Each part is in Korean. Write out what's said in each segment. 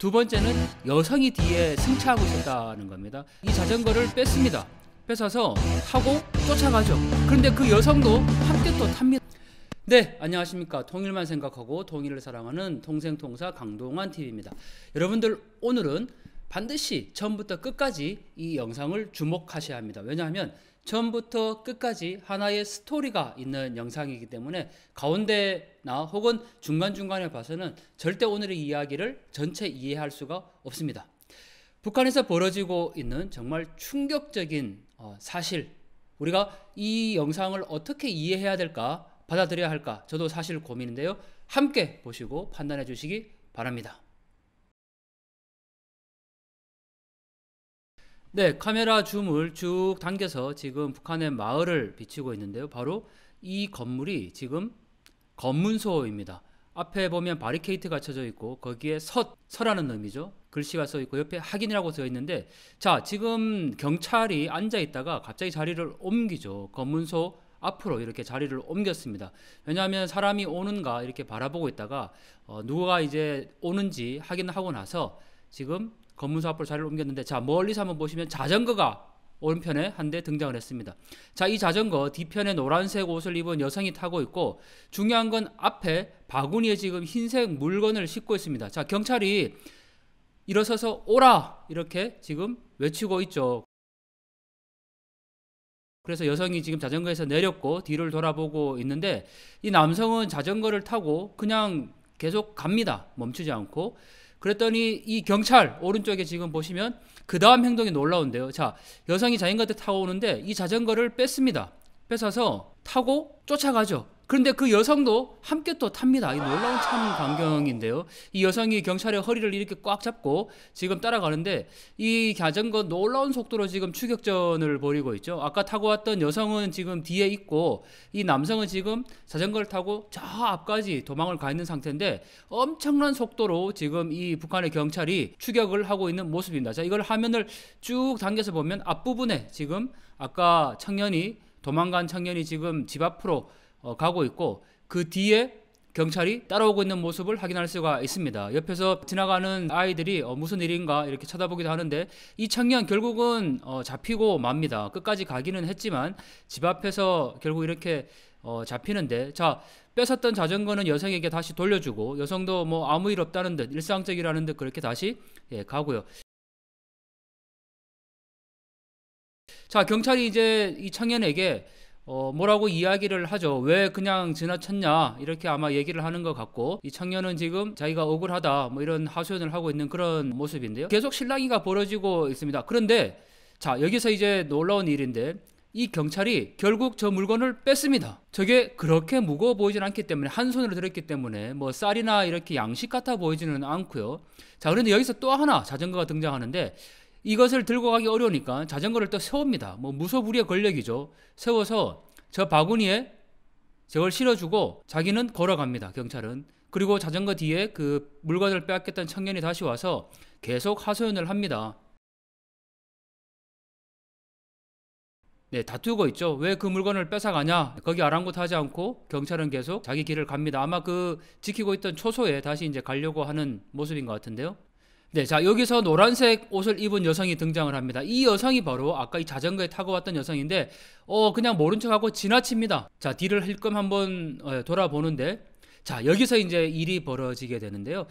두 번째는 여성이 뒤에 승차하고 있었다는 겁니다. 이 자전거를 뺐습니다. 뺏어서 타고 쫓아가죠. 그런데 그 여성도 함께 또 탑니다. 네, 안녕하십니까. 통일만 생각하고 통일을 사랑하는 통생통사 강동환 TV입니다. 여러분들 오늘은 반드시 처음부터 끝까지 이 영상을 주목하셔야 합니다. 왜냐하면 처음부터 끝까지 하나의 스토리가 있는 영상이기 때문에 가운데나 혹은 중간중간에 봐서는 절대 오늘의 이야기를 전체 이해할 수가 없습니다. 북한에서 벌어지고 있는 정말 충격적인 어, 사실, 우리가 이 영상을 어떻게 이해해야 될까, 받아들여야 할까, 저도 사실 고민인데요. 함께 보시고 판단해 주시기 바랍니다. 네, 카메라 줌을 쭉 당겨서 지금 북한의 마을을 비추고 있는데요. 바로 이 건물이 지금 검문소입니다. 앞에 보면 바리케이트가 쳐져 있고 거기에 서, 서라는 의미죠. 글씨가 써 있고 옆에 확인이라고 써 있는데 자, 지금 경찰이 앉아 있다가 갑자기 자리를 옮기죠. 검문소 앞으로 이렇게 자리를 옮겼습니다. 왜냐하면 사람이 오는가 이렇게 바라보고 있다가 어, 누가 이제 오는지 확인하고 나서 지금 검문소 앞으로 자리를 옮겼는데 자 멀리서 한번 보시면 자전거가 오른편에 한 대 등장을 했습니다. 자, 이 자전거 뒤편에 노란색 옷을 입은 여성이 타고 있고 중요한 건 앞에 바구니에 지금 흰색 물건을 싣고 있습니다. 자, 경찰이 일어서서 오라 이렇게 지금 외치고 있죠. 그래서 여성이 지금 자전거에서 내렸고 뒤를 돌아보고 있는데 이 남성은 자전거를 타고 그냥 계속 갑니다. 멈추지 않고. 그랬더니 이 경찰 오른쪽에 지금 보시면 그 다음 행동이 놀라운데요. 자, 여성이 자전거 타고 오는데 이 자전거를 뺐습니다. 뺏어서 타고 쫓아가죠. 그런데 그 여성도 함께 또 탑니다. 이 놀라운 참 광경인데요. 이 여성이 경찰의 허리를 이렇게 꽉 잡고 지금 따라가는데 이 자전거 놀라운 속도로 지금 추격전을 벌이고 있죠. 아까 타고 왔던 여성은 지금 뒤에 있고 이 남성은 지금 자전거를 타고 저 앞까지 도망을 가 있는 상태인데 엄청난 속도로 지금 이 북한의 경찰이 추격을 하고 있는 모습입니다. 자, 이걸 화면을 쭉 당겨서 보면 앞부분에 지금 아까 청년이 도망간 청년이 지금 집 앞으로 어, 가고 있고 그 뒤에 경찰이 따라오고 있는 모습을 확인할 수가 있습니다. 옆에서 지나가는 아이들이 어, 무슨 일인가 이렇게 쳐다보기도 하는데 이 청년 결국은 어, 잡히고 맙니다. 끝까지 가기는 했지만 집 앞에서 결국 이렇게 어, 잡히는데 자 뺏었던 자전거는 여성에게 다시 돌려주고 여성도 뭐 아무 일 없다는 듯 일상적이라는 듯 그렇게 다시 예, 가고요. 자 경찰이 이제 이 청년에게 어, 뭐라고 이야기를 하죠. 왜 그냥 지나쳤냐 이렇게 아마 얘기를 하는 것 같고 이 청년은 지금 자기가 억울하다 뭐 이런 하소연을 하고 있는 그런 모습인데요. 계속 실랑이가 벌어지고 있습니다. 그런데 자 여기서 이제 놀라운 일인데 이 경찰이 결국 저 물건을 뺐습니다. 저게 그렇게 무거워 보이진 않기 때문에 한 손으로 들었기 때문에 뭐 쌀이나 이렇게 양식 같아 보이지는 않고요. 자 그런데 여기서 또 하나 자전거가 등장하는데 이것을 들고 가기 어려우니까 자전거를 또 세웁니다. 뭐 무소불위의 권력이죠. 세워서 저 바구니에 저걸 실어주고 자기는 걸어갑니다. 경찰은. 그리고 자전거 뒤에 그 물건을 빼앗겼던 청년이 다시 와서 계속 하소연을 합니다. 네, 다투고 있죠. 왜 그 물건을 뺏어가냐? 거기 아랑곳하지 않고 경찰은 계속 자기 길을 갑니다. 아마 그 지키고 있던 초소에 다시 이제 가려고 하는 모습인 것 같은데요. 네, 자 여기서 노란색 옷을 입은 여성이 등장을 합니다. 이 여성이 바로 아까 이 자전거에 타고 왔던 여성인데, 어 그냥 모른 척하고 지나칩니다. 자 뒤를 힐끔 한번 어, 돌아보는데, 자 여기서 이제 일이 벌어지게 되는데요.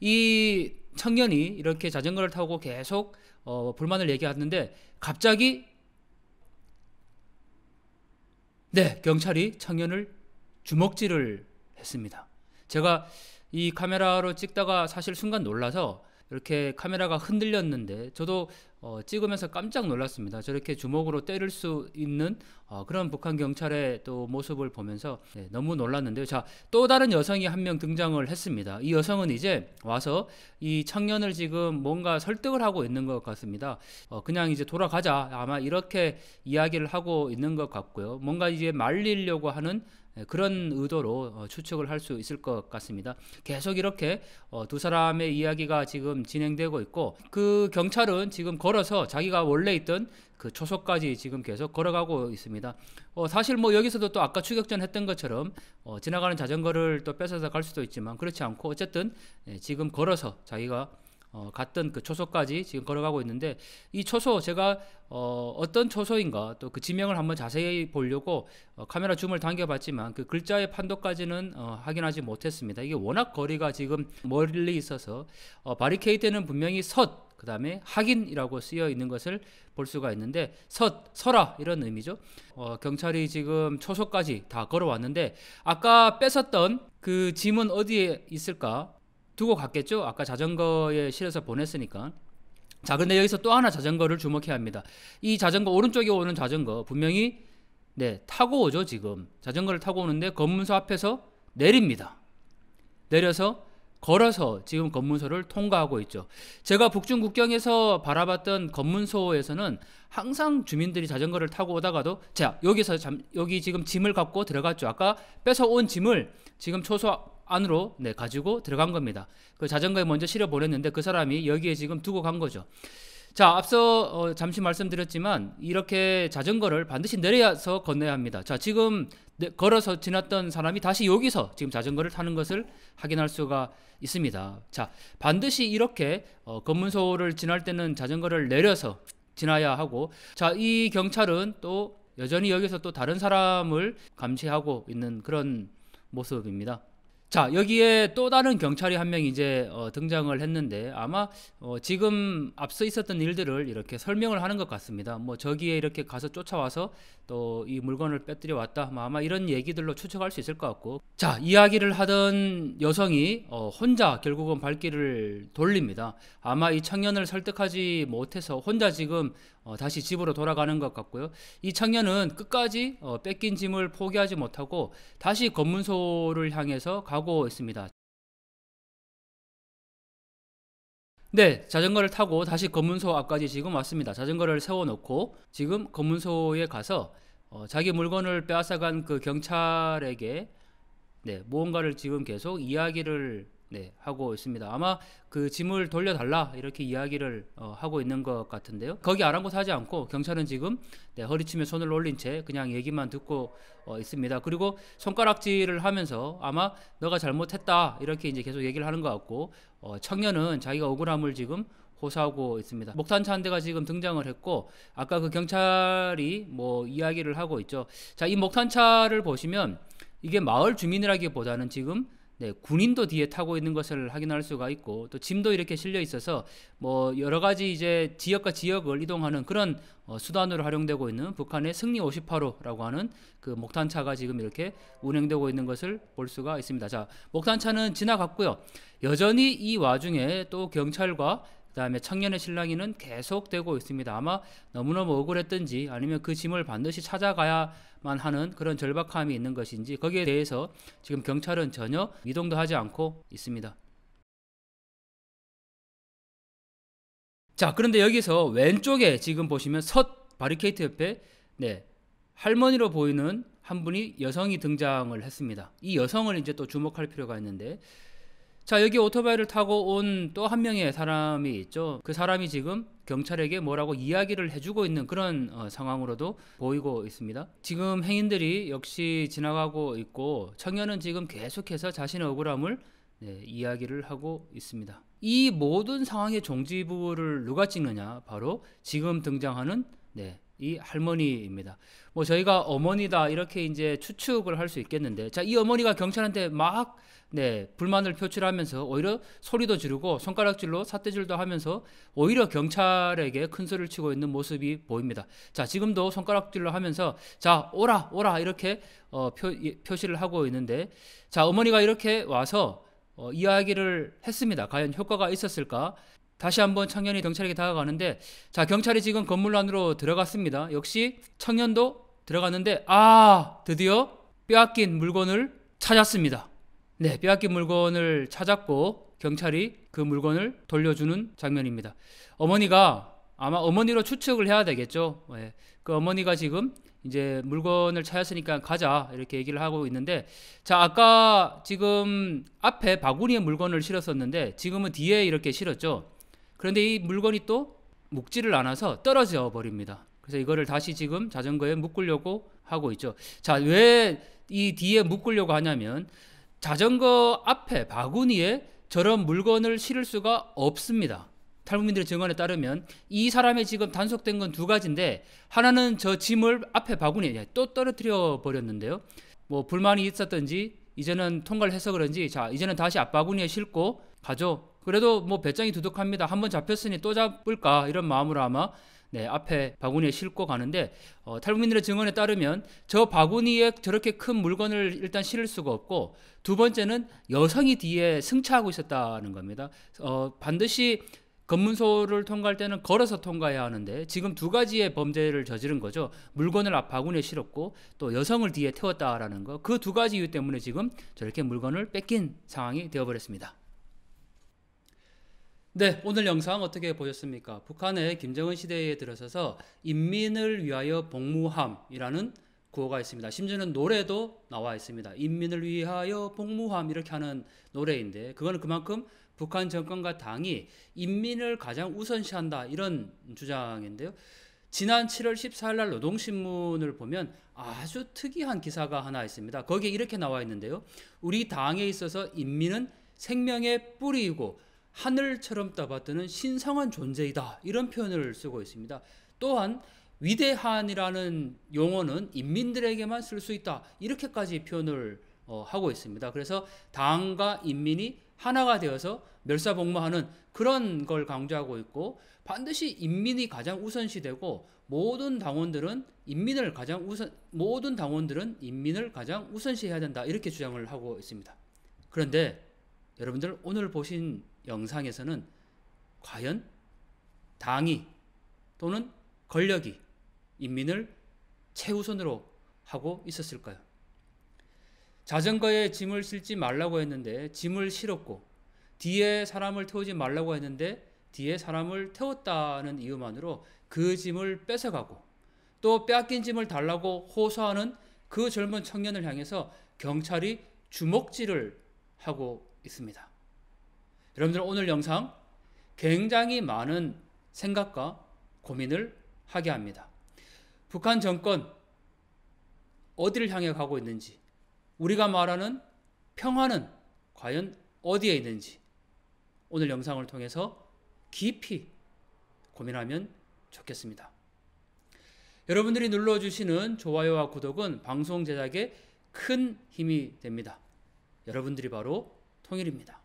이 청년이 이렇게 자전거를 타고 계속 어, 불만을 얘기하는데 갑자기 네 경찰이 청년을 주먹질을 했습니다. 제가 이 카메라로 찍다가 사실 순간 놀라서 이렇게 카메라가 흔들렸는데 저도 어, 찍으면서 깜짝 놀랐습니다. 저렇게 주먹으로 때릴 수 있는 어, 그런 북한 경찰의 또 모습을 보면서 네, 너무 놀랐는데요. 자, 또 다른 여성이 한 명 등장을 했습니다. 이 여성은 이제 와서 이 청년을 지금 뭔가 설득을 하고 있는 것 같습니다. 어, 그냥 이제 돌아가자 아마 이렇게 이야기를 하고 있는 것 같고요. 뭔가 이제 말리려고 하는 예, 그런 의도로 어, 추측을 할 수 있을 것 같습니다. 계속 이렇게 어, 두 사람의 이야기가 지금 진행되고 있고 그 경찰은 지금 걸어서 자기가 원래 있던 그 초소까지 지금 계속 걸어가고 있습니다. 어, 사실 뭐 여기서도 또 아까 추격전 했던 것처럼 어, 지나가는 자전거를 또 뺏어서 갈 수도 있지만 그렇지 않고 어쨌든 예, 지금 걸어서 자기가 어, 갔던 그 초소까지 지금 걸어가고 있는데 이 초소 제가 어, 어떤 초소인가 또 그 지명을 한번 자세히 보려고 어, 카메라 줌을 당겨봤지만 그 글자의 판도까지는 어, 확인하지 못했습니다. 이게 워낙 거리가 지금 멀리 있어서 어, 바리케이트는 분명히 섰그 다음에 확인이라고 쓰여 있는 것을 볼 수가 있는데 섰, 서라 이런 의미죠. 어, 경찰이 지금 초소까지 다 걸어왔는데 아까 뺏었던 그 짐은 어디에 있을까? 두고 갔겠죠? 아까 자전거에 실어서 보냈으니까. 자, 근데 여기서 또 하나 자전거를 주목해야 합니다. 이 자전거 오른쪽에 오는 자전거 분명히 네, 타고 오죠, 지금. 자전거를 타고 오는데 검문소 앞에서 내립니다. 내려서 걸어서 지금 검문소를 통과하고 있죠. 제가 북중 국경에서 바라봤던 검문소에서는 항상 주민들이 자전거를 타고 오다가도 자 여기서 잠, 여기 지금 짐을 갖고 들어갔죠. 아까 뺏어 온 짐을 지금 초소 안으로 네 가지고 들어간 겁니다. 그 자전거에 먼저 실어 보냈는데 그 사람이 여기에 지금 두고 간 거죠. 자, 앞서 어, 잠시 말씀드렸지만 이렇게 자전거를 반드시 내려서 건네야 합니다. 자, 지금 걸어서 지났던 사람이 다시 여기서 지금 자전거를 타는 것을 확인할 수가 있습니다. 자, 반드시 이렇게 어, 검문소를 지날 때는 자전거를 내려서 지나야 하고, 자, 이 경찰은 또 여전히 여기서 또 다른 사람을 감시하고 있는 그런 모습입니다. 자 여기에 또 다른 경찰이 한 명 이제 어, 등장을 했는데 아마 어, 지금 앞서 있었던 일들을 이렇게 설명을 하는 것 같습니다. 뭐 저기에 이렇게 가서 쫓아와서 또이 물건을 빼뜨려 왔다. 뭐 아마 이런 얘기들로 추측할 수 있을 것 같고. 자, 이야기를 하던 여성이 어, 혼자 결국은 발길을 돌립니다. 아마 이 청년을 설득하지 못해서 혼자 지금 어, 다시 집으로 돌아가는 것 같고요. 이 청년은 끝까지 어, 뺏긴 짐을 포기하지 못하고 다시 검문소를 향해서 가고 있습니다. 네, 자전거를 타고 다시 검문소 앞까지 지금 왔습니다. 자전거를 세워놓고 지금 검문소에 가서 어, 자기 물건을 빼앗아간 그 경찰에게 네, 무언가를 지금 계속 이야기를 네, 하고 있습니다. 아마 그 짐을 돌려달라 이렇게 이야기를 어, 하고 있는 것 같은데요. 거기 아랑곳하지 않고 경찰은 지금 네, 허리춤에 손을 올린 채 그냥 얘기만 듣고 어, 있습니다. 그리고 손가락질을 하면서 아마 너가 잘못했다 이렇게 이제 계속 얘기를 하는 것 같고 어, 청년은 자기가 억울함을 지금 호소하고 있습니다. 목탄차 한 대가 지금 등장을 했고 아까 그 경찰이 뭐 이야기를 하고 있죠. 자, 이 목탄차를 보시면 이게 마을 주민이라기보다는 지금 네, 군인도 뒤에 타고 있는 것을 확인할 수가 있고 또 짐도 이렇게 실려 있어서 뭐 여러 가지 이제 지역과 지역을 이동하는 그런 어, 수단으로 활용되고 있는 북한의 승리 58호라고 하는 그 목탄차가 지금 이렇게 운행되고 있는 것을 볼 수가 있습니다. 자, 목탄차는 지나갔고요. 여전히 이 와중에 또 경찰과 그 다음에 청년의 실랑이는 계속되고 있습니다. 아마 너무너무 억울했든지 아니면 그 짐을 반드시 찾아가야만 하는 그런 절박함이 있는 것인지 거기에 대해서 지금 경찰은 전혀 이동도 하지 않고 있습니다. 자, 그런데 여기서 왼쪽에 지금 보시면 첫 바리케이트 옆에 네, 할머니로 보이는 한 분이 여성이 등장을 했습니다. 이 여성을 이제 또 주목할 필요가 있는데 자 여기 오토바이를 타고 온 또 한 명의 사람이 있죠. 그 사람이 지금 경찰에게 뭐라고 이야기를 해주고 있는 그런 어, 상황으로도 보이고 있습니다. 지금 행인들이 역시 지나가고 있고 청년은 지금 계속해서 자신의 억울함을 네, 이야기를 하고 있습니다. 이 모든 상황의 종지부를 누가 찍느냐 바로 지금 등장하는 네, 이 할머니입니다. 뭐 저희가 어머니다 이렇게 이제 추측을 할 수 있겠는데, 자 이 어머니가 경찰한테 막 네, 불만을 표출하면서 오히려 소리도 지르고 손가락질로 삿대질도 하면서 오히려 경찰에게 큰 소리를 치고 있는 모습이 보입니다. 자 지금도 손가락질로 하면서 자 오라 오라 이렇게 어, 표, 예, 표시를 하고 있는데, 자 어머니가 이렇게 와서 어, 이야기를 했습니다. 과연 효과가 있었을까? 다시 한번 청년이 경찰에게 다가가는데 자 경찰이 지금 건물 안으로 들어갔습니다. 역시 청년도 들어갔는데 아 드디어 뼈아낀 물건을 찾았습니다. 네 뼈아낀 물건을 찾았고 경찰이 그 물건을 돌려주는 장면입니다. 어머니가 아마 어머니로 추측을 해야 되겠죠. 네, 그 어머니가 지금 이제 물건을 찾았으니까 가자 이렇게 얘기를 하고 있는데 자 아까 지금 앞에 바구니에 물건을 실었었는데 지금은 뒤에 이렇게 실었죠. 그런데 이 물건이 또묶지를 않아서 떨어져 버립니다. 그래서 이거를 다시 지금 자전거에 묶으려고 하고 있죠. 자, 왜 이 뒤에 묶으려고 하냐면 자전거 앞에 바구니에 저런 물건을 실을 수가 없습니다. 탈북민들의 증언에 따르면 이사람이 지금 단속된 건 두 가지인데 하나는 저 짐을 앞에 바구니에 예, 또 떨어뜨려 버렸는데요. 뭐 불만이 있었던지 이제는 통과를 해서 그런지 자 이제는 다시 앞바구니에 싣고 가죠. 그래도 뭐 배짱이 두둑합니다. 한 번 잡혔으니 또 잡을까 이런 마음으로 아마 네, 앞에 바구니에 싣고 가는데 어, 탈북민들의 증언에 따르면 저 바구니에 저렇게 큰 물건을 일단 실을 수가 없고 두 번째는 여성이 뒤에 승차하고 있었다는 겁니다. 어, 반드시 검문소를 통과할 때는 걸어서 통과해야 하는데 지금 두 가지의 범죄를 저지른 거죠. 물건을 앞 바구니에 실었고 또 여성을 뒤에 태웠다라는 거. 그 두 가지 이유 때문에 지금 저렇게 물건을 뺏긴 상황이 되어버렸습니다. 네, 오늘 영상 어떻게 보셨습니까? 북한의 김정은 시대에 들어서서 인민을 위하여 복무함이라는 구호가 있습니다. 심지어는 노래도 나와 있습니다. 인민을 위하여 복무함 이렇게 하는 노래인데 그거 그만큼 북한 정권과 당이 인민을 가장 우선시한다 이런 주장인데요. 지난 7월 14일 날 노동신문을 보면 아주 특이한 기사가 하나 있습니다. 거기에 이렇게 나와 있는데요. 우리 당에 있어서 인민은 생명의 뿌리이고 하늘처럼 떠받드는 신성한 존재이다. 이런 표현을 쓰고 있습니다. 또한 위대한이라는 용어는 인민들에게만 쓸 수 있다. 이렇게까지 표현을 어, 하고 있습니다. 그래서 당과 인민이 하나가 되어서 멸사복무하는 그런 걸 강조하고 있고 반드시 인민이 가장 우선시되고 모든 당원들은 인민을 가장 우선 모든 당원들은 인민을 가장 우선시해야 된다 이렇게 주장을 하고 있습니다. 그런데 여러분들 오늘 보신 영상에서는 과연 당이 또는 권력이 인민을 최우선으로 하고 있었을까요? 자전거에 짐을 실지 말라고 했는데 짐을 실었고 뒤에 사람을 태우지 말라고 했는데 뒤에 사람을 태웠다는 이유만으로 그 짐을 뺏어가고 또 빼앗긴 짐을 달라고 호소하는 그 젊은 청년을 향해서 경찰이 주먹질을 하고 있습니다. 여러분들 오늘 영상 굉장히 많은 생각과 고민을 하게 합니다. 북한 정권 어디를 향해 가고 있는지, 우리가 말하는 평화는 과연 어디에 있는지 오늘 영상을 통해서 깊이 고민하면 좋겠습니다. 여러분들이 눌러주시는 좋아요와 구독은 방송 제작에 큰 힘이 됩니다. 여러분들이 바로 통일입니다.